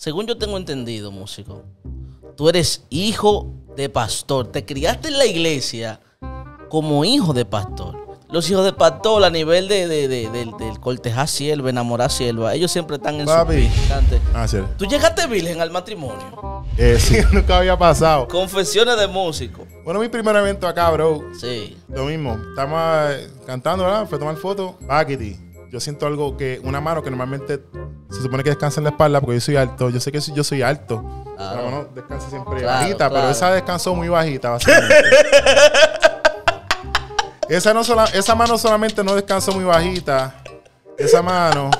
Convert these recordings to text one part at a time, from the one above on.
según yo tengo entendido, músico, tú eres hijo de pastor. Te criaste en la iglesia como hijo de pastor. Los hijos de pastor a nivel de, del cortejar sierva, enamorar sierva, ellos siempre están en su ah, Tú llegaste virgen al matrimonio. Eh, sí, nunca había pasado. Confesiones de músico. Bueno, mi primer evento acá, bro. Sí. Lo mismo. Estamos eh, cantando, ¿verdad? Fue tomar fotos. Paquiti yo siento algo que una mano que normalmente se supone que descansa en la espalda porque yo soy alto. Yo sé que yo soy alto. La mano descansa siempre bajita, pero esa descansó muy bajita. esa, no esa mano solamente no descansó muy bajita. Esa mano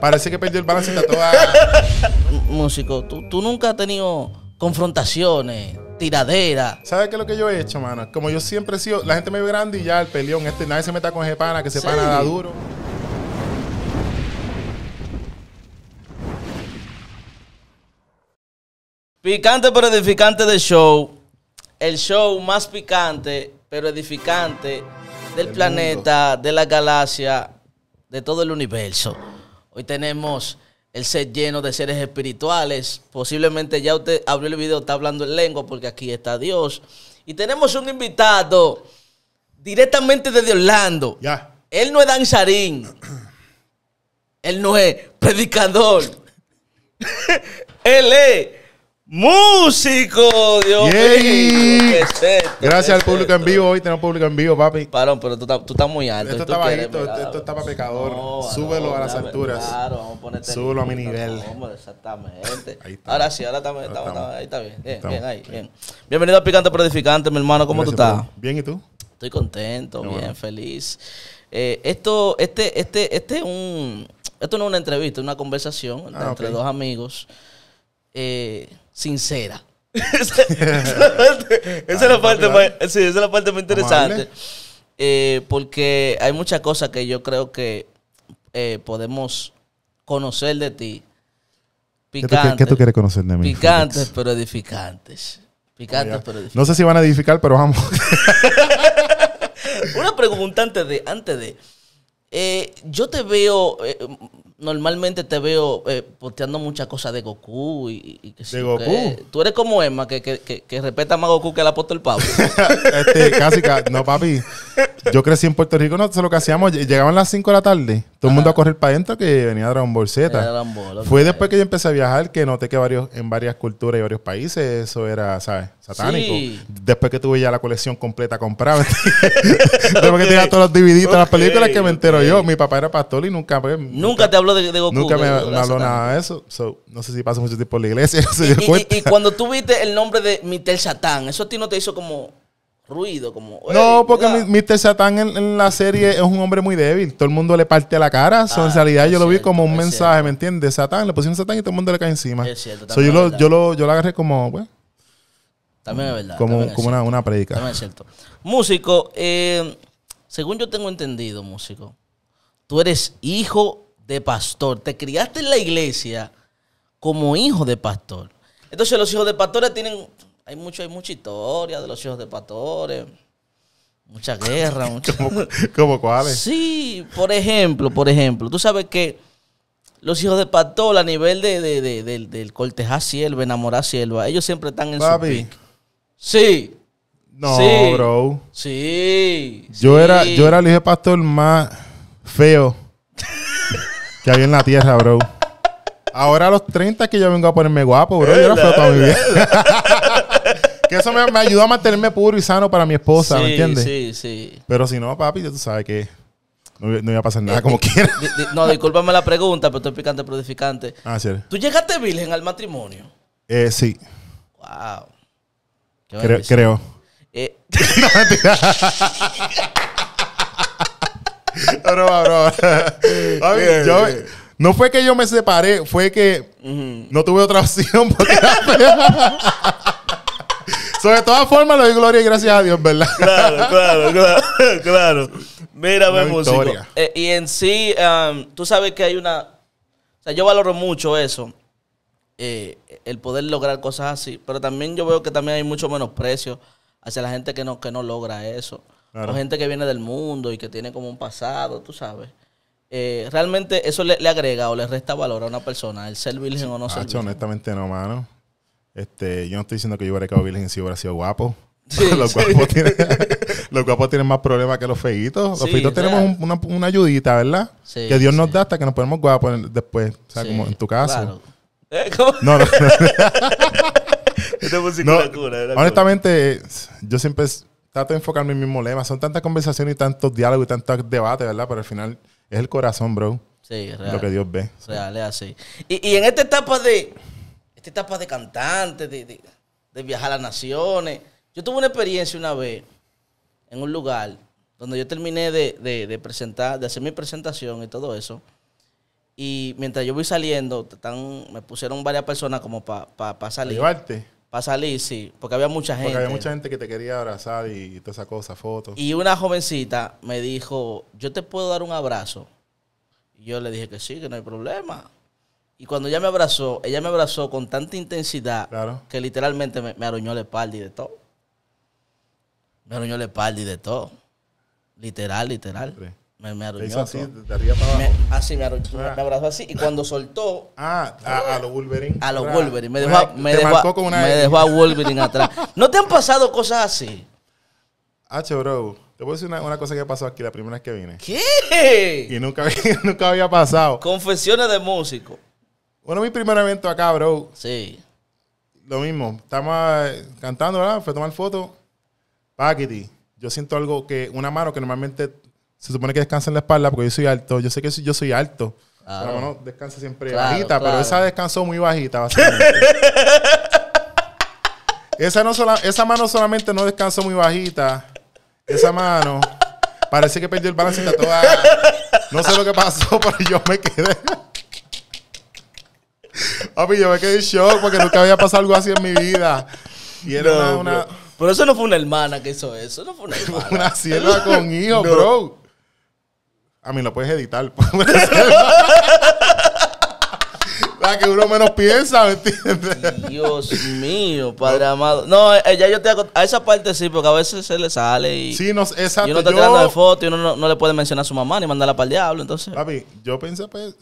parece que perdió el balance está toda. Músico, ¿tú, nunca has tenido confrontaciones tiraderas? ¿Sabes qué es lo que yo he hecho, mano? Como yo siempre he sido, la gente me ve grande y ya el peleón, este, nadie se meta con ese pana, que se para pana da duro. Picante pero edificante del show. El show más picante pero edificante del planeta, de la galaxia, de todo el universo. Hoy tenemos el set lleno de seres espirituales. Posiblemente ya usted abrió el video, está hablando en lengua porque aquí está Dios. Y tenemos un invitado directamente desde Orlando. Ya. Él no es danzarín. Él no es predicador. Él es músico. Dios mío. Gracias al público en vivo. Hoy tenemos público en vivo, papi. Parón, pero tú, tú estás muy alto. Esto está bajito, esto, está para pecador. Súbelo a las alturas. Claro, vamos a ponerte. Súbelo a mi nivel. exactamente. ahí está. Ahora sí, ahora estamos. Ahí está bien. Bien, bien ahí. Bienvenido a Picante Prodificante, mi hermano. ¿Cómo tú estás? Bien, ¿y tú? Estoy contento, bien, feliz. Eh, esto, este, este, este es un. Esto no es una entrevista, es una conversación ah, entre dos amigos. Eh, sincera. esa, es la parte más, interesante. Eh, porque hay muchas cosas que yo creo que eh, podemos conocer de ti. Picantes, ¿Qué, tú quieres conocer de mí? Picantes, pero edificantes. Picantes, oh, pero edificantes. No sé si van a edificar, pero vamos. Una pregunta antes de. Antes de eh, yo te veo normalmente te veo eh, posteando muchas cosas de Goku y, ¿De Goku? tú eres como Emma, que, que, respeta más Goku que el apóstol Pablo. este, casi, no, papi. Yo crecí en Puerto Rico, no sé lo que hacíamos. Llegaban las 5 de la tarde todo el mundo a correr para adentro que venía Dragon Ball Z. Fue después eh. que yo empecé a viajar que noté que varios, en varias culturas y varios países eso era, ¿sabes? Satánico. Después que tuve ya la colección completa comprada. después que tenía todos los divididos de las películas que me entero yo. Mi papá era pastor y nunca... Pues, nunca, te habló de, Goku. Nunca me, habló nada de eso. no sé si pasó mucho tiempo en la iglesia. y, cuando tú viste el nombre de Mittel Satán, eso a ti no te hizo como ruido, como... No, porque Mr. Satan en, la serie es un hombre muy débil. Todo el mundo le parte la cara. en ah, realidad yo lo vi como un mensaje, ¿me entiendes? Satán, le pusieron Satán y todo el mundo le cae encima. Es yo, lo, yo, lo, agarré como... Pues, también es verdad. Como, como una, una predica. También es cierto. Músico, eh, según yo tengo entendido, músico, tú eres hijo de pastor. Te criaste en la iglesia como hijo de pastor. Entonces los hijos de pastores tienen hay, mucho, hay mucha historia de los hijos de pastores. Mucha guerra. ¿Como ¿Cómo, cuáles? Sí, por ejemplo, por ejemplo. Tú sabes que los hijos de pastor a nivel de, de, de, del del cortejar sierva, enamorar sierva, ellos siempre están en su Sí. No, bro. Sí. Yo, Era, yo era el hijo de pastor más feo que había en la tierra, bro. Ahora a los 30 que yo vengo a ponerme guapo, bro. Yo era feo también. que eso me, ayudó a mantenerme puro y sano para mi esposa, ¿me entiendes? Sí, sí. Pero si no, papi, tú sabes que no, iba a pasar nada como eh, quieras no, discúlpame la pregunta, pero estoy picante, pero Ah, sí. ¿Tú llegaste virgen al matrimonio? Eh, sí. Wow. Creo. Eh. no, mentira. yo... No fue que yo me separé, fue que no tuve otra opción porque sobre de todas formas, le doy gloria y gracias a Dios, ¿verdad? Claro, claro, claro. claro. Mira, eh, y en sí, um, tú sabes que hay una. O sea, yo valoro mucho eso. Eh, el poder lograr cosas así. Pero también yo veo que también hay mucho menosprecio hacia la gente que no, que no logra eso. La gente que viene del mundo y que tiene como un pasado, tú sabes. Eh, realmente eso le, agrega o le resta valor a una persona, el ser virgen o no ser virgen. honestamente no, mano. Este, yo no estoy diciendo que yo hubiera quedado virgen si hubiera sido guapo. los, guapos tienen, más problemas que los feitos. Los tenemos una, ayudita, ¿verdad? que Dios nos da hasta que nos ponemos guapos después. O sea, como en tu caso. Eh, no, no. honestamente, yo siempre trato de enfocarme en mi mismo lema. Son tantas conversaciones y tantos diálogos y tantos debates, ¿verdad? Pero al final es el corazón, bro. Sí, real. Lo que Dios ve. Real, es así. y en esta etapa de esta etapa de cantante, de, viajar a las naciones. Yo tuve una experiencia una vez en un lugar donde yo terminé de, presentar, de hacer mi presentación y todo eso. Y mientras yo voy saliendo, me pusieron varias personas como para pa, pa salir. ¿Llevarte? Para salir, sí, porque había mucha gente. Porque había mucha gente que te quería abrazar y, y toda esa cosa, fotos. Y una jovencita me dijo, yo te puedo dar un abrazo. Y yo le dije que sí, que no hay problema. Y cuando ella me abrazó, ella me abrazó con tanta intensidad que literalmente me, me arruinó la espalda y de todo. Me aruñó la espalda y de todo. Literal, literal. Me, me arruinó. así, de Me, así, ah, ah. me, abrazó así. Y cuando soltó. Ah, a, los Wolverine. A los Wolverine. Me dejó, a, me, dejó me dejó a Wolverine atrás. ¿No te han pasado cosas así? H, bro. Te voy a decir una, cosa que pasó aquí la primera vez que vine. ¿Qué? Y nunca, nunca había pasado. Confesiones de músico. Bueno, mi primer evento acá, bro. Sí. Lo mismo. Estamos eh, cantando, ¿verdad? Fue a tomar foto. Paquiti. Yo siento algo que... Una mano que normalmente se supone que descansa en la espalda porque yo soy alto. Yo sé que yo soy alto. Claro. Pero descansa siempre bajita. Pero esa descansó muy bajita, esa, no esa mano solamente no descansó muy bajita. Esa mano... Parece que perdió el balance y está toda... No sé lo que pasó, pero yo me quedé... Papi, yo me quedé en shock porque nunca había pasado algo así en mi vida. Y era una, Pero eso no fue una hermana que hizo eso. Eso no fue una hermana. una sierva con hijos, bro. A mí lo puedes editar. la que uno menos piensa, ¿me entiendes? Dios mío, padre amado. No, ella eh, eh, yo te hago, a esa parte sí, porque a veces se le sale y. Sí, no, exacto. uno está tirando foto y uno no, le puede mencionar a su mamá ni mandarla para el diablo, entonces. Papi, yo pensé, pues,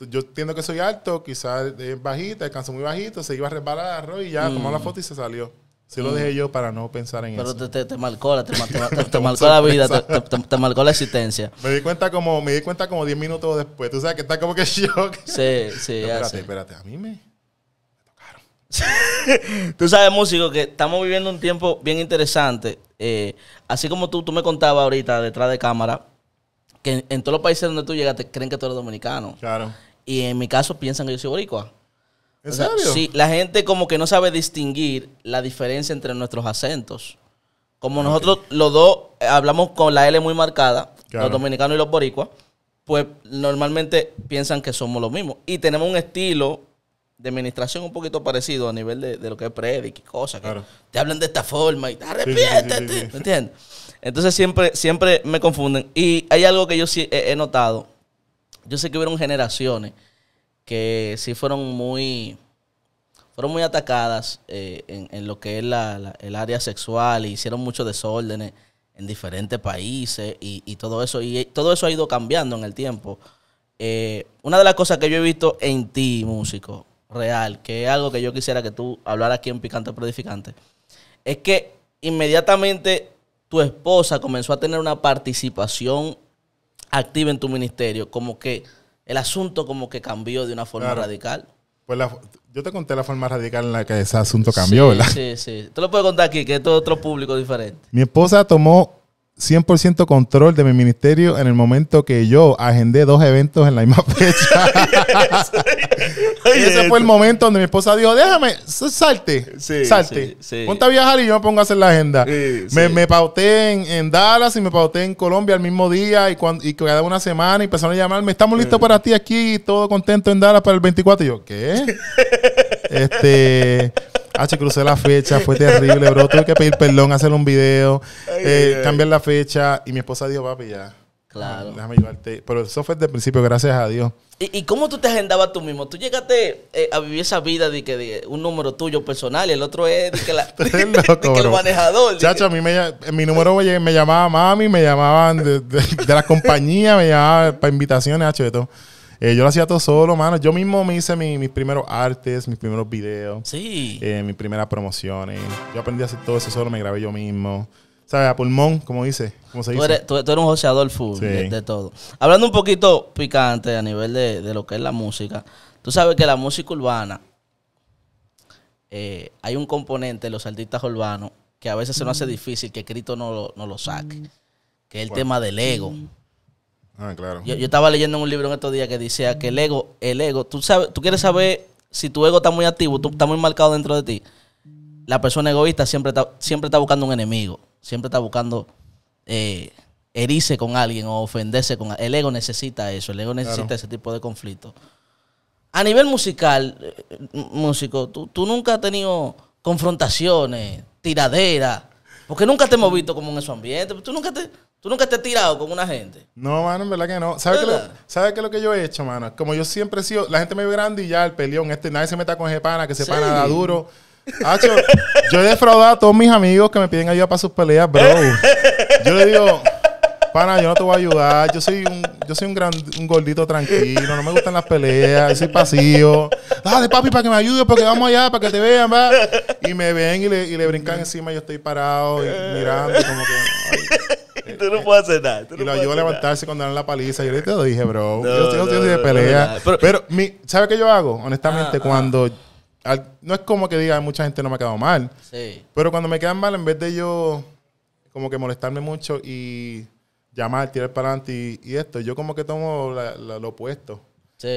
yo entiendo que soy alto, quizás bajito, bajita, descanso muy bajito, se iba a resbalar arroz y ya tomó la mm. foto y se salió. Sí lo dejé yo para no pensar en eso. Pero te, marcó, la, te, la vida, te, marcó la existencia. Me di cuenta como me di cuenta como 10 minutos después. Tú sabes que está como que shock. Sí, sí. espérate, espérate. A mí me, tocaron. tú sabes, músico, que estamos viviendo un tiempo bien interesante. Eh, así como tú, tú me contabas ahorita detrás de cámara, que en, todos los países donde tú te creen que tú eres dominicano. Claro. Y en mi caso piensan que yo soy boricua sí, la gente como que no sabe distinguir la diferencia entre nuestros acentos. Como nosotros los dos eh, hablamos con la L muy marcada, los dominicanos y los boricuas, pues normalmente piensan que somos los mismos. Y tenemos un estilo de administración un poquito parecido a nivel de, lo que es predic y cosas. Te hablan de esta forma y te arrepientes. ¿Me entiendes? Entonces siempre, siempre me confunden. Y hay algo que yo sí he, he notado. Yo sé que hubieron generaciones que sí fueron muy, fueron muy atacadas eh, en, lo que es la, el área sexual y hicieron muchos desórdenes en diferentes países y, todo eso. Y todo eso ha ido cambiando en el tiempo. Eh, una de las cosas que yo he visto en ti, músico, real, que es algo que yo quisiera que tú hablaras aquí en Picante Predificante, es que inmediatamente tu esposa comenzó a tener una participación activa en tu ministerio, como que el asunto como que cambió de una forma radical. Pues la, yo te conté la forma radical en la que ese asunto cambió, ¿verdad? Sí, sí. Te lo puedo contar aquí, que es todo otro público diferente. Mi esposa tomó 100% control de mi ministerio en el momento que yo agendé dos eventos en la misma fecha. y ese fue el momento donde mi esposa dijo, déjame, salte, salte. a viajar y yo me pongo a hacer la agenda. Me, me, pauté en, Dallas y me pauté en Colombia al mismo día y, cuando, y cada una semana y empezaron a llamarme, estamos listos para ti aquí, todo contento en Dallas para el 24. Y yo, ¿qué? este... Ah, crucé la fecha, fue terrible, bro. Tuve que pedir perdón, hacer un video, eh, cambiar la fecha. Y mi esposa dijo, papi, ya. Claro. Déjame ayudarte. Pero eso fue desde el principio, gracias a Dios. ¿Y, y cómo tú te agendabas tú mismo? Tú llegaste eh, a vivir esa vida de que de, un número tuyo personal y el otro es de que, la, que el manejador. Chacho, a mí me, mi número me llamaba mami, me llamaban de, la compañía, me llamaban para invitaciones, hacho, de todo. Eh, yo lo hacía todo solo, mano. Yo mismo me hice mis primeros artes, mis primeros videos. Sí. Eh, mis primeras promociones. Yo aprendí a hacer todo eso solo, me grabé yo mismo. ¿Sabes? A pulmón, como dice. ¿Cómo se dice? Tú eres, un joseador full de, todo. Hablando un poquito picante a nivel de, lo que es la música. Tú sabes que la música urbana, eh, hay un componente de los artistas urbanos que a veces se nos hace mm. difícil que Cristo no lo, no lo saque, que es el tema del ego. Ah, yo, estaba leyendo un libro en estos días que decía que el ego, el ego, tú sabes, tú quieres saber si tu ego está muy activo, tú está muy marcado dentro de ti. La persona egoísta siempre está, siempre está buscando un enemigo, siempre está buscando eh, herirse con alguien o ofenderse con alguien. El ego necesita eso, el ego necesita ese tipo de conflicto. A nivel musical, eh, músico, tú, tú nunca has tenido confrontaciones, tiraderas, porque nunca te hemos visto como en esos ambiente tú nunca te... ¿Tú nunca te tirado con una gente? No, mano, en verdad que no. ¿Sabes qué, es lo que yo he hecho, mano? Como yo siempre he sido... La gente me ve grande y ya el peleón. Este, nadie se meta con ese pana, que se pana da duro. yo he defraudado a todos mis amigos que me piden ayuda para sus peleas, bro. Yo le digo, pana, yo no te voy a ayudar. Yo soy un, yo soy un, gran, gordito tranquilo. No me gustan las peleas. soy pasivo. Dale, papi, para que me ayude porque vamos allá, para que te vean, va. Y me ven y le, y le brincan mm. encima. Y Yo estoy parado y mirando, como que. no puedes hacer nada. y lo a levantarse cuando dan la paliza. Yo te dije, bro. yo estoy de pelea. pero, mi, ¿sabes qué yo hago? Honestamente, ah, ah. cuando. no es como que diga, mucha gente no me ha quedado mal. Pero cuando me quedan mal, en vez de yo como que molestarme mucho y llamar, tirar para adelante y, esto, yo como que tomo lo opuesto.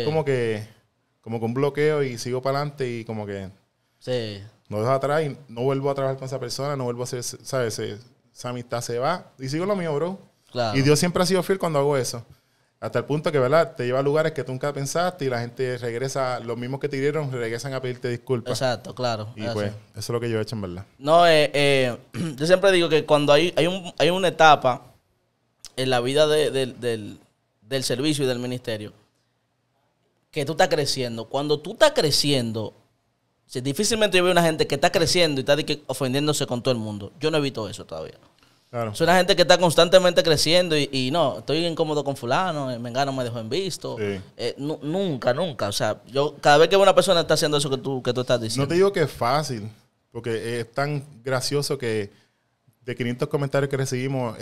Como que. Como con bloqueo y sigo para adelante y como que. Sí. No dejo atrás y no vuelvo a trabajar con esa persona, no vuelvo a hacer, ¿sabes? esa amistad se va y sigo lo mío, bro. Y Dios siempre ha sido fiel cuando hago eso. Hasta el punto que, ¿verdad? Te lleva a lugares que tú nunca pensaste y la gente regresa, los mismos que te hirieron regresan a pedirte disculpas. Exacto, claro. Y pues, eso es lo que yo he hecho en verdad. No, eh, eh, yo siempre digo que cuando hay, hay, un, hay una etapa en la vida del, del servicio y del ministerio que tú estás creciendo, cuando tú estás creciendo, si difícilmente yo veo una gente que está creciendo y está ofendiéndose con todo el mundo. Yo no evito eso todavía. Claro. Soy una gente que está constantemente creciendo y, no, estoy incómodo con fulano, Me engano, me dejó en visto. Eh, nunca, nunca. O sea, yo cada vez que una persona está haciendo eso que tú, que tú estás diciendo. No te digo que es fácil, porque es tan gracioso que de 500 comentarios que recibimos,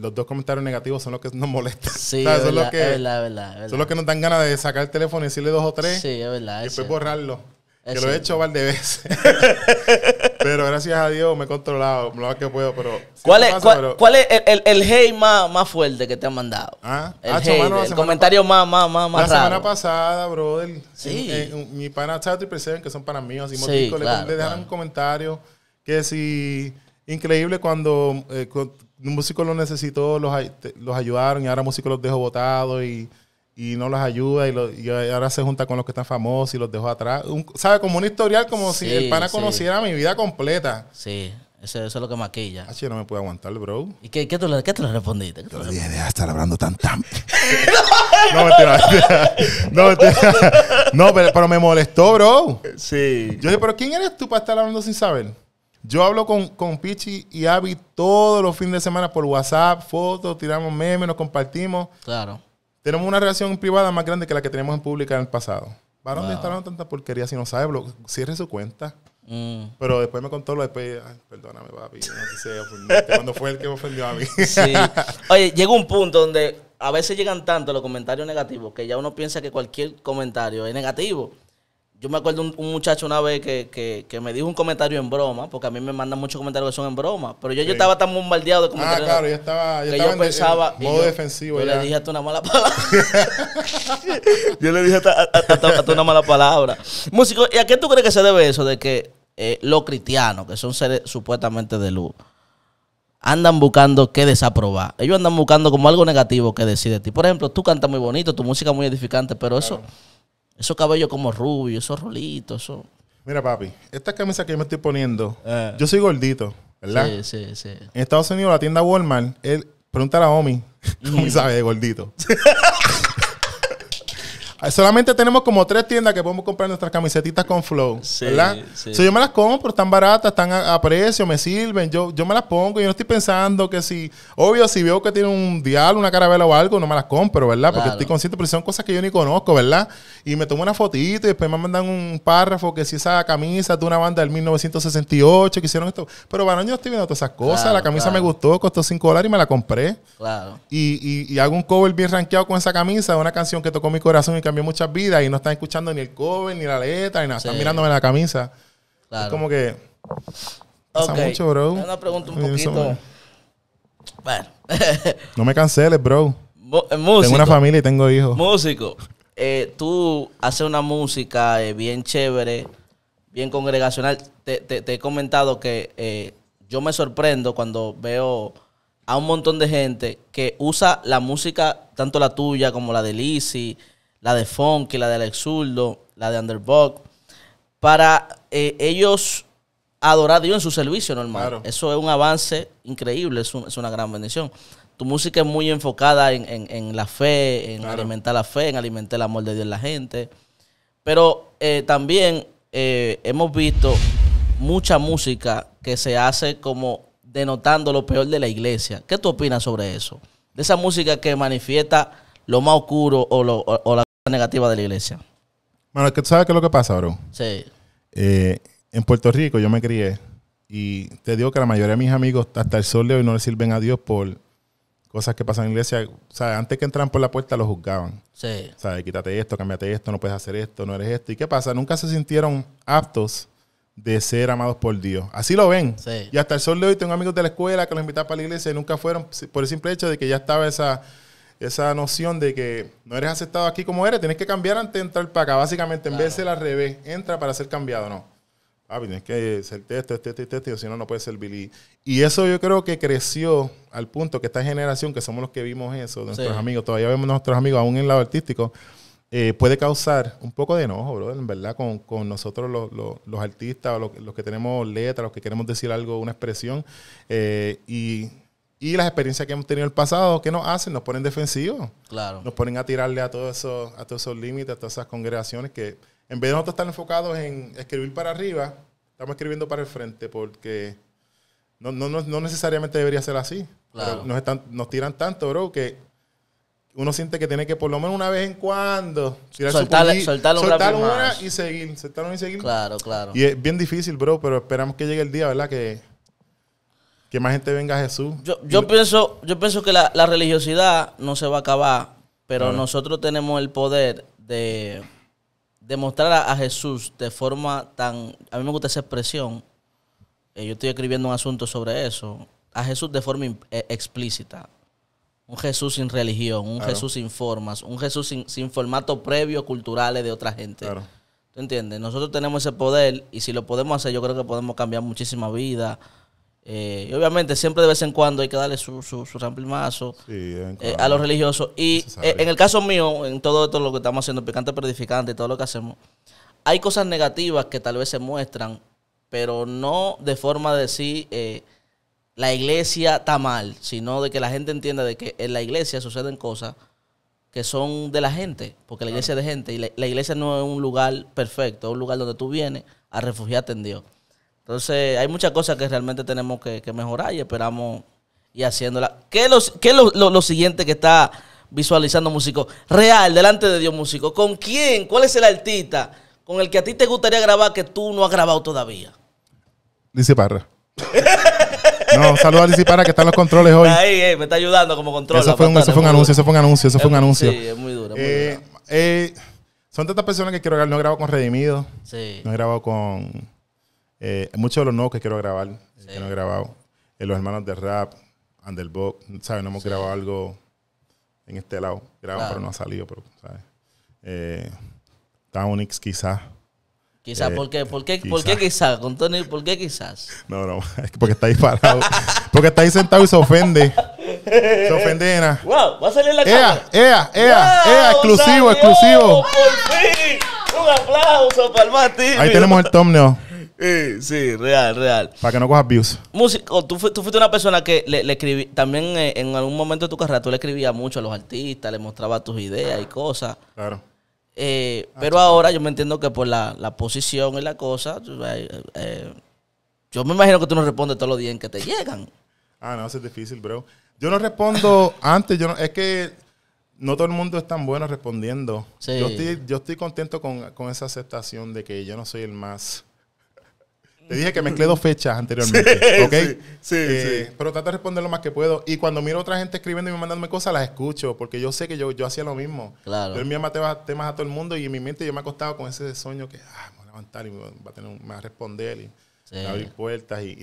los dos comentarios negativos son los que nos molestan. Sí, son los que, Son los que nos dan ganas de sacar el teléfono y decirle dos o tres. Sí, es verdad. Y después borrarlo que lo he hecho un de veces. pero gracias a Dios me he controlado lo más que puedo. Pero ¿Cuál, es, el, el, más, fuerte que te han mandado? ¿Ah? El, ah, comentario más, más, más, más La semana pasada, brother. Sí. mi pana y que son para mí, así le, dejaron un comentario que si... Increíble eh, cuando un músico lo necesitó, los, los ayudaron y ahora músico los dejó votados y y no los ayuda y, ahora se junta con los que están famosos y los dejó atrás. ¿Sabe? Como un historial como si el pana conociera mi vida completa. Sí, eso, es lo que maquilla. así ah, no me puedo aguantar, bro. ¿Y qué, qué, tú, respondiste? Yo le dije, deja estar hablando tan tan. no, mentira. no, no pero, me molestó, bro. Sí. Yo dije, pero ¿quién eres tú para estar hablando sin saber? Yo hablo con, con Pichi y Abby todos los fines de semana por WhatsApp, fotos, tiramos memes, nos compartimos. Claro. Tenemos una relación privada más grande que la que tenemos en pública en el pasado. ¿Para dónde está hablando tanta porquería si no sabe? cierre su cuenta. Mm. Pero después me contó lo después. Ay, perdóname, papi. No quise Cuando fue el que ofendió a mí. sí. Oye, llega un punto donde a veces llegan tanto los comentarios negativos que ya uno piensa que cualquier comentario es negativo. Yo me acuerdo un, un muchacho una vez que, que, me dijo un comentario en broma, porque a mí me mandan muchos comentarios que son en broma, pero yo, estaba tan bombardeado de ah, comentarios. Ah, claro, yo estaba, yo estaba pensaba, yo, le dije hasta una mala palabra. yo le dije hasta, una mala palabra. Músico, ¿y a qué tú crees que se debe eso de que eh, los cristianos, que son seres supuestamente de luz, andan buscando qué desaprobar. Ellos andan buscando como algo negativo que decir de ti. Por ejemplo, tú cantas muy bonito, tu música muy edificante, pero eso esos cabellos como rubios, esos rolitos, eso. Mira, papi, esta camisa que yo me estoy poniendo, eh. yo soy gordito, ¿verdad? Sí, sí, sí. En Estados Unidos, la tienda Walmart, él pregunta a la Omi, ¿cómo mm. sabe de gordito? Ah, solamente tenemos como tres tiendas que podemos comprar nuestras camisetitas con flow. ¿Verdad? Sí. yo me las compro, están baratas, están a, precio, me sirven. Yo, yo me las pongo. Yo no estoy pensando que si. Obvio, si veo que tiene un dial, una caravela o algo, no me las compro, ¿verdad? Porque estoy consciente, pero son cosas que yo ni conozco, ¿verdad? Y me tomo una fotito y después me mandan un párrafo que si esa camisa de una banda del 1968 que hicieron esto. Pero bueno, yo no estoy viendo todas esas cosas. la camisa me gustó, costó 5 dólares y me la compré. Y, y, hago un cover bien rankeado con esa camisa, una canción que tocó mi corazón y cambió muchas vidas y no están escuchando ni el cover, ni la letra, ni nada. Están mirándome la camisa. Es como que. Pasa mucho, bro. Una pregunta un poquito. no me canceles, bro. Eh, músico. Tengo una familia y tengo hijos. Músico. Eh, tú haces una música eh, bien chévere, bien congregacional. Te, he comentado que yo me sorprendo cuando veo a un montón de gente que usa la música, tanto la tuya como la de Lizzy, la de Funky, la de Alex Zurdo, la de Underbog, para eh, ellos adorar a Dios en su servicio normal. Eso es un avance increíble, es, una gran bendición. Tu música es muy enfocada en, la fe, en alimentar la fe, en alimentar el amor de Dios en la gente. Pero eh, también eh, hemos visto mucha música que se hace como denotando lo peor de la iglesia. ¿Qué tú opinas sobre eso? De esa música que manifiesta lo más oscuro o la negativa de la iglesia. Bueno, tú ¿sabes qué es lo que pasa, bro? Sí. Eh, en Puerto Rico yo me crié y te digo que la mayoría de mis amigos hasta el sol de hoy no le sirven a Dios por cosas que pasan en la iglesia. O sea, antes que entran por la puerta lo juzgaban. Sí. O sea, quítate esto, cámbiate esto, no puedes hacer esto, no eres esto. ¿Y qué pasa? Nunca se sintieron aptos de ser amados por Dios. Así lo ven. Sí. Y hasta el sol de hoy tengo amigos de la escuela que los invitaban para la iglesia y nunca fueron por el simple hecho de que ya estaba esa esa noción de que no eres aceptado aquí como eres, tienes que cambiar antes de entrar para acá. Básicamente, en vez de ser al revés, entra para ser cambiado, no. Ah, tienes que ser texto texto texto si no, no puede ser Billy. y eso yo creo que creció al punto que esta generación, que somos los que vimos eso, nuestros amigos, todavía vemos nuestros amigos aún en el lado artístico, eh, puede causar un poco de enojo, bro, en verdad, con, nosotros los, artistas, los, los, que tenemos letras, los que queremos decir algo, una expresión. Eh, y y las experiencias que hemos tenido en el pasado, ¿qué nos hacen? Nos ponen defensivos. Claro. Nos ponen a tirarle a todos esos, a todos esos límites, a todas esas congregaciones que en vez de nosotros estar enfocados en escribir para arriba, estamos escribiendo para el frente porque no, necesariamente debería ser así. Claro. nos, están, nos tiran tanto, bro, que uno siente que tiene que por lo menos una vez en cuando tirar soltarle, su una y seguir, soltar una y seguir. Claro, claro. Y es bien difícil, bro, pero esperamos que llegue el día, ¿verdad? Que que más gente venga a Jesús. Yo, pienso, yo pienso que la, religiosidad no se va a acabar, pero nosotros tenemos el poder de demostrar a, Jesús de forma tan... A mí me gusta esa expresión. Eh, yo estoy escribiendo un asunto sobre eso. A Jesús de forma eh, explícita. Un Jesús sin religión, un Jesús sin formas, un Jesús sin, sin formatos previos culturales de otra gente. ¿Tú entiendes? Nosotros tenemos ese poder y si lo podemos hacer, yo creo que podemos cambiar muchísima vida. Eh, y obviamente siempre de vez en cuando hay que darle su, su, su eh, a los religiosos. Y eh, en el caso mío, en todo esto lo que estamos haciendo, picante, perdificante y todo lo que hacemos, hay cosas negativas que tal vez se muestran, pero no de forma de decir la iglesia está mal, sino de que la gente entienda de que en la iglesia suceden cosas que son de la gente, porque la iglesia es de gente y la, la iglesia no es un lugar perfecto, es un lugar donde tú vienes a refugiarte en Dios. Entonces, hay muchas cosas que realmente tenemos que, mejorar y esperamos ir haciéndola. ¿Qué es, lo, lo, siguiente que está visualizando músico? Real, delante de Dios músico. ¿Con quién? ¿Cuál es el artista con el que a ti te gustaría grabar que tú no has grabado todavía? Dice Parra. no, saludos a Lice que está en los controles hoy. Ahí, eh, me está ayudando como control. Eso fue, un, anuncio, eso fue un anuncio, eso fue un anuncio. Sí, es muy duro. Eh, eh, son tantas personas que quiero grabar. No he grabado con Redimido. Sí. No he grabado con... Eh, muchos de los nuevos que quiero grabar, que no grabado. Eh, los hermanos de rap, underbox ¿sabes? No hemos grabado algo en este lado. Grabamos, pero no ha salido, pero, ¿sabes? Eh, quizás. Quizás, eh, ¿por qué? ¿Por qué, quizás. ¿por qué quizás? Con Tony, ¿por qué quizás? No, no, es porque está ahí parado. porque está ahí sentado y se ofende. se ofende, ¡Wow! Va a salir la ea, cámara. ¡Ea, ea, ea! exclusivo, exclusivo. ¡Oh, ¡Un aplauso para el Martín! Ahí tenemos el thumbnail. Sí, sí, real, real. Para que no cojas views. Músico, tú, fuiste una persona que le, escribí, también eh, en algún momento de tu carrera tú le escribías mucho a los artistas, le mostraba tus ideas y cosas. Claro. Eh, ah, pero ahora yo me entiendo que por la, posición y la cosa, eh, yo me imagino que tú no respondes todos los días en que te llegan. Ah, no, es difícil, bro. Yo no respondo antes, yo es que no todo el mundo es tan bueno respondiendo. Yo, estoy, contento con, con esa aceptación de que yo no soy el más te dije que mezclé dos fechas anteriormente. Sí, Sí, eh, sí, Pero trato de responder lo más que puedo. Y cuando miro a otra gente escribiendo y me mandándome cosas, las escucho. Porque yo sé que yo, hacía lo mismo. Claro. Yo temas, temas a todo el mundo y en mi mente yo me acostaba con ese sueño que ah, me voy a levantar y me, va a tener, me va a responder y a abrir puertas. Y,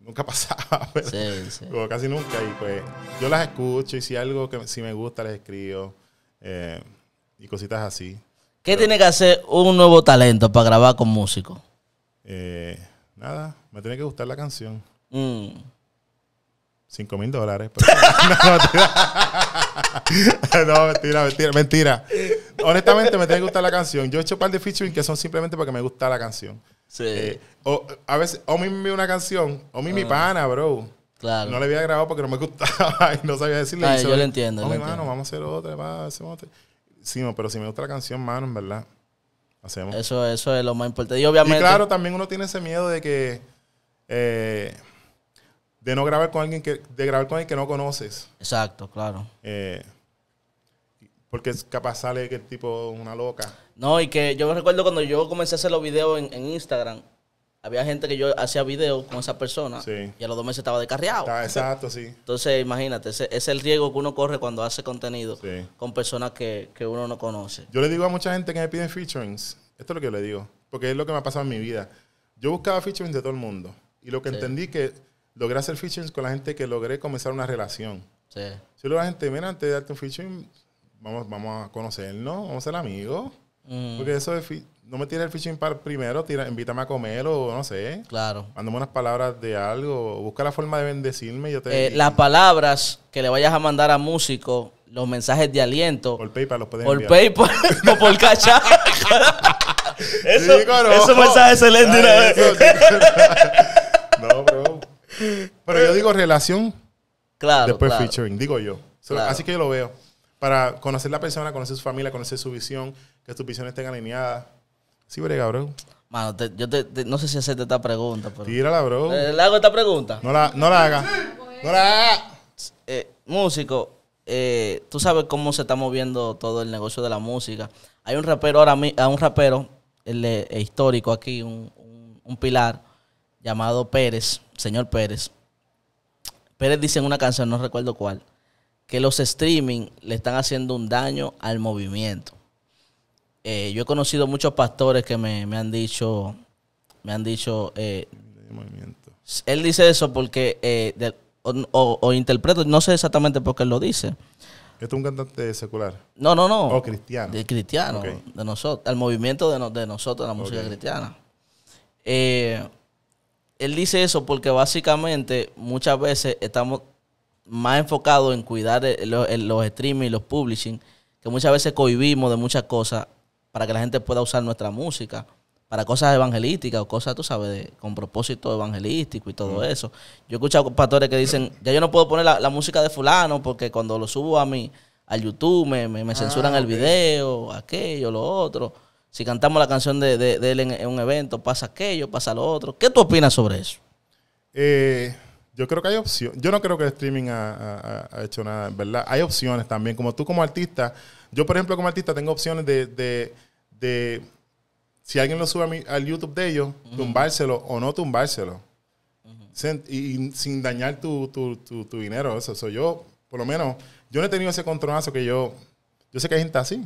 nunca pasaba. Sí, sí. Como casi nunca. Y pues yo las escucho y si algo que si me gusta les escribo. Eh, y cositas así. ¿Qué tiene que hacer un nuevo talento para grabar con músico? Eh nada, me tiene que gustar la canción. 5 mm. mil dólares. no, mentira, mentira, mentira. Honestamente, me tiene que gustar la canción. Yo he hecho un par de featuring que son simplemente porque me gusta la canción. Sí. Eh, o, a veces, o me una canción, o mi, mi ah. pana, bro. Claro. No le había grabado porque no me gustaba y no sabía decirle. Ay, ah, yo lo entiendo. ¿no? mi mano, vamos a hacer otra, va, hacemos otra. Sí, no, pero si me gusta la canción, mano, en verdad. Hacemos. Eso, eso es lo más importante. Y obviamente. claro, también uno tiene ese miedo de que. Eh, de no grabar con alguien que. De grabar con alguien que no conoces. Exacto, claro. Eh, porque es capaz sale que el tipo una loca. No, y que yo recuerdo cuando yo comencé a hacer los videos en, en Instagram, había gente que yo hacía videos con esa persona y a los dos meses estaba descarriado. exacto, sí. Entonces, imagínate, ese, es el riesgo que uno corre cuando hace contenido con personas que, uno no conoce. Yo le digo a mucha gente que me piden featurings, esto es lo que yo le digo, porque es lo que me ha pasado en mi vida. Yo buscaba featurings de todo el mundo y lo que entendí entendí que logré hacer featurings con la gente que logré comenzar una relación. Sí. Si la gente, mira, antes de darte un featuring, vamos, vamos a conocernos, vamos a ser amigos. Porque eso es no me tires el fishing par primero, tira, invítame a comer o no sé. Claro. Mándame unas palabras de algo. Busca la forma de bendecirme. Eh, las palabras que le vayas a mandar a músico, los mensajes de aliento. Por PayPal los puedes Por PayPal No por cachá. eso, no. mensaje excelente no, bro. Pero yo digo relación. Claro. Después featuring, digo yo. Así que yo lo veo. Para conocer la persona, conocer su familia, conocer su visión, que tus visiones estén alineadas Sí, bro. Mano, yo te, no sé si hacerte esta pregunta, pero. Tírala, bro. Eh, ¿Le, hago esta pregunta? No la, no haga. No la haga. Eh, músico, eh, tú sabes cómo se está moviendo todo el negocio de la música. Hay un rapero ahora a un rapero el, histórico aquí, un, un, pilar llamado Pérez, señor Pérez. Pérez dice en una canción, no recuerdo cuál, que los streaming le están haciendo un daño al movimiento. Eh, yo he conocido muchos pastores que me, han dicho, me han dicho, eh, él dice eso porque, eh, o, interpreto, no sé exactamente por qué lo dice. ¿Este es un cantante secular? No, no, no. O oh, cristiano. De cristiano, de nosotros, al movimiento de, nosotros de nosotros, la música cristiana. él dice eso porque básicamente muchas veces estamos más enfocados en cuidar los streaming y los publishing, que muchas veces cohibimos de muchas cosas para que la gente pueda usar nuestra música para cosas evangelísticas o cosas, tú sabes, con propósito evangelístico y todo eso. Yo he escuchado pastores que dicen, ya yo no puedo poner la, música de fulano porque cuando lo subo a mi, al YouTube me, censuran ah, el video, aquello, lo otro. Si cantamos la canción de, él en, un evento, pasa aquello, pasa lo otro. ¿Qué tú opinas sobre eso? Eh, yo creo que hay opción. Yo no creo que el streaming ha, ha, hecho nada, ¿verdad? Hay opciones también. Como tú como artista, yo por ejemplo como artista tengo opciones de de si alguien lo sube al YouTube de ellos, tumbárselo o no tumbárselo. sin, y, sin dañar tu, tu, tu, dinero. Eso soy yo, por lo menos, yo no he tenido ese controlazo que yo. Yo sé que hay gente así.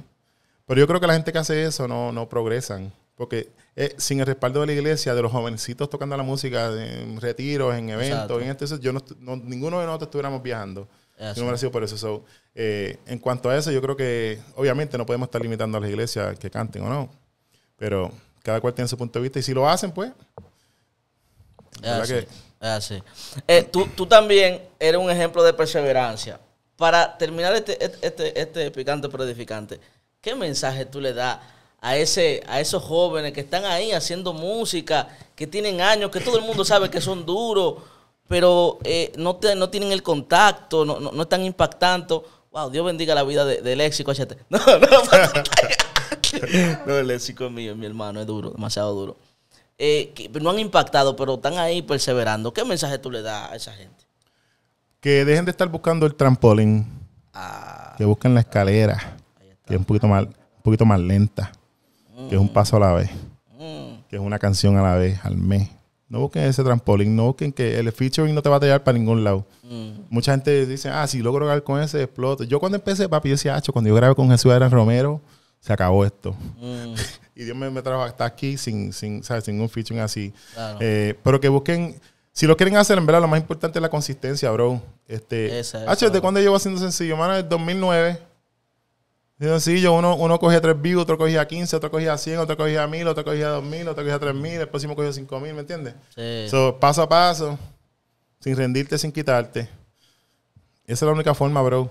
Pero yo creo que la gente que hace eso no, no progresan. Porque eh, sin el respaldo de la iglesia, de los jovencitos tocando la música, en retiros, en eventos, en esto, yo no, ninguno de nosotros estuviéramos viajando. Ah, por eso. Eh, en cuanto a eso, yo creo que obviamente no podemos estar limitando a las iglesias que canten o no. Pero cada cual tiene su punto de vista. Y si lo hacen, pues. Ah, ah, eh, tú, también eres un ejemplo de perseverancia. Para terminar este, este, este, este picante pero ¿qué mensaje tú le das a, ese, a esos jóvenes que están ahí haciendo música, que tienen años, que todo el mundo sabe que son duros? pero eh, no, no tienen el contacto, no, están impactando. Wow, Dios bendiga la vida del de No, no, no, el léxico es mío, mi hermano, es duro, demasiado duro. Eh, que no han impactado, pero están ahí perseverando. ¿Qué mensaje tú le das a esa gente? Que dejen de estar buscando el trampolín. Ah. que busquen la escalera, que es un poquito más, un poquito más lenta, que es un mm. paso a la vez, mm. que es una canción a la vez, al mes, no busquen ese trampolín, no busquen que el featuring no te va a llevar para ningún lado. Mm. Mucha gente dice, ah, si logro grabar con ese, exploto. Yo cuando empecé, papi, yo decía, Acho, cuando yo grabé con Jesús Adrián Romero, se acabó esto. Mm. y Dios me, me, trajo hasta aquí sin, sin, ¿sabes? sin un featuring así. Eh, pero que busquen, si lo quieren hacer, en verdad, lo más importante es la consistencia, bro. Este, Hacho, ¿desde cuándo llevo haciendo sencillo? Mano, es 2009. Digo, sí, yo uno, uno cogía tres vivos, otro cogía 15, otro cogía 100, otro cogía 1000, otro cogía 2000, otro cogía 3000, el próximo cogía 5000, ¿me entiendes? Sí. paso a paso, sin rendirte, sin quitarte. Esa es la única forma, bro.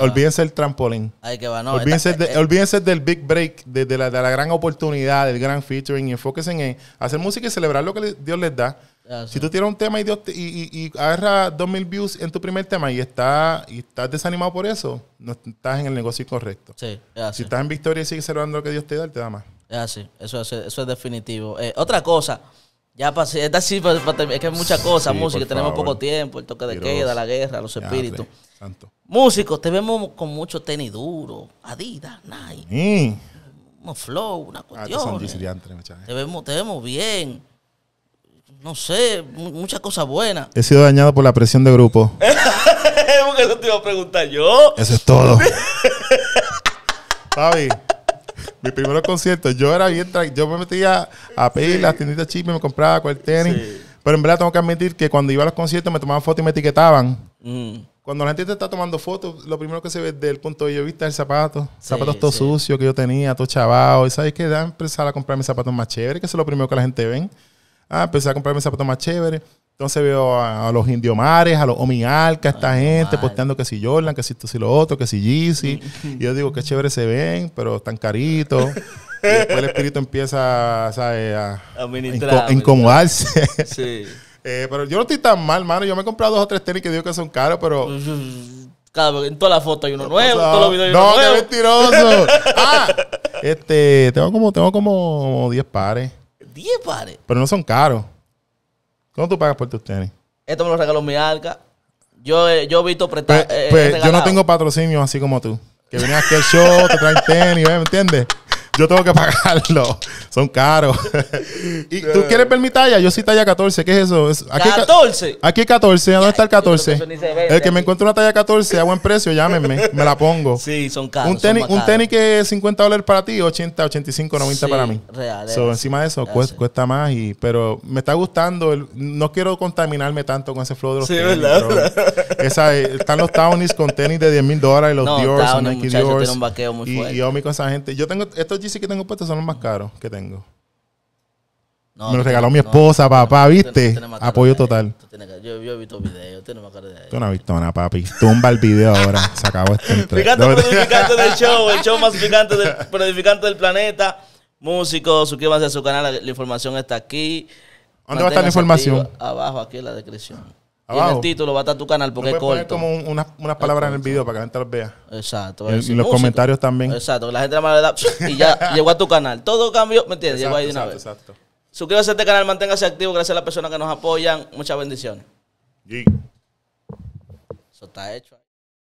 olvídense del trampolín. Ay, que va, Olvídense, eh, olvídense del big break, de, la, de, la, gran oportunidad, del gran featuring. Y enfóquense en hacer música y celebrar lo que Dios les da si tú tienes un tema y, Dios y, y, agarra 2000 views en tu primer tema y, está, y estás desanimado por eso, no estás en el negocio correcto. si estás en victoria y sigues celebrando lo que Dios te da, te da más. Ya, sí, eso, eso, es definitivo. Eh, otra cosa, ya para es, es que hay muchas cosas, música, tenemos poco tiempo, el toque de queda, la guerra, los espíritus. Músicos, te vemos con mucho tenis duro, Adidas, Nike. un flow, una ah, cuestión. te, vemos, te vemos bien no sé, muchas cosas buenas. He sido dañado por la presión de grupo. Porque eso te iba a preguntar yo. Eso es todo. Fabi, mi primer concierto, yo era bien yo me metía a pedir las tienditas me compraba cual tenis. Pero en verdad tengo que admitir que cuando iba a los conciertos me tomaban fotos y me etiquetaban. Mm. Cuando la gente te está tomando fotos, lo primero que se ve del punto de vista es el zapato. zapatos todo sucio que yo tenía, todo chavado. Y sabes que da empezar a comprar mis zapatos más chéveres, que es lo primero que la gente ve. Ah, empecé a comprarme zapatos más chéveres. Entonces veo a, los Indiomares, a los Omi Alca, a esta gente posteando que si Jordan, que si esto, si lo otro, que si Yeezy. y yo digo, qué chévere se ven, pero están caritos. y después el espíritu empieza ¿sabes? a, a incomodarse. Sí. Eh, pero yo no estoy tan mal, mano. Yo me he comprado dos o tres tenis que digo que son caros, pero... Cada, en todas las fotos hay uno nuevo, en todos los videos hay no, uno nuevo. ¡No, qué mentiroso! ah, este, tengo como, tengo como 10 pares. 10 pares. Pero no son caros. ¿Cómo tú pagas por tus tenis? Esto me lo regaló mi arca. Yo, eh, yo he visto prestar. Pues, eh, pues, eh, yo no tengo patrocinio así como tú. Que venías aquí al show, te traen tenis, ¿me entiendes? yo tengo que pagarlo. Son caros. ¿Y tú quieres ver mi talla? Yo soy talla 14. ¿Qué es eso? Es, aquí, ¿14? Aquí 14. ¿Dónde está el 14? El que me encuentre una talla 14 a buen precio, llámenme. Me la pongo. Sí, son caros. Un tenis, un tenis que es 50 dólares para ti, 80, 85, 90 para mí. Real. encima de eso, cuesta, cuesta, más. Y, pero me está gustando. no quiero contaminarme tanto con ese flow de los sí, tenis. Verdad, verdad. Esa, eh, están los Townies con tenis de 10 mil dólares, los no, Dior, Nike Dior. y yo, con esa gente. Yo tengo estos sí que tengo puestos son los más caros que tengo. No, me lo regaló mi esposa, papá, ¿viste? Apoyo total. yo, he visto videos, tú no más Tú no has visto nada, papi. Tumba el video ahora. Se acabó este entrevista. del show, el show más picante del, planeta, del planeta. Músicos, suscríbanse a su canal, la, información está aquí. ¿Dónde va a estar la información? abajo, aquí en la descripción en el título va a estar tu canal porque es corto. como unas, unas palabras en el video para que la gente las vea. Exacto. Y, los comentarios también. Exacto, que la gente la le da y ya llegó a tu canal. Todo cambio, ¿me entiendes? llegó ahí de una vez. Exacto. Suscríbase a este canal, manténgase activo. Gracias a las personas que nos apoyan. Muchas bendiciones. Y Eso está hecho.